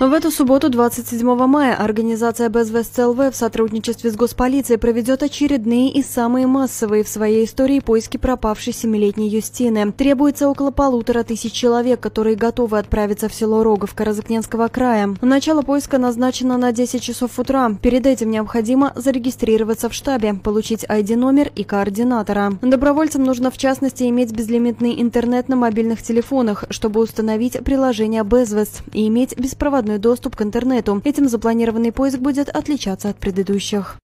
В эту субботу, 27 мая, организация Л.В. в сотрудничестве с госполицией проведет очередные и самые массовые в своей истории поиски пропавшей семилетней Юстины. Требуется около полутора тысяч человек, которые готовы отправиться в село Рогов Розыкненского края. Начало поиска назначено на 10 часов утра. Перед этим необходимо зарегистрироваться в штабе, получить ID-номер и координатора. Добровольцам нужно в частности иметь безлимитный интернет на мобильных телефонах, чтобы установить приложение БСВС и иметь беспроводной свободный доступ к интернету. Этим запланированный поиск будет отличаться от предыдущих.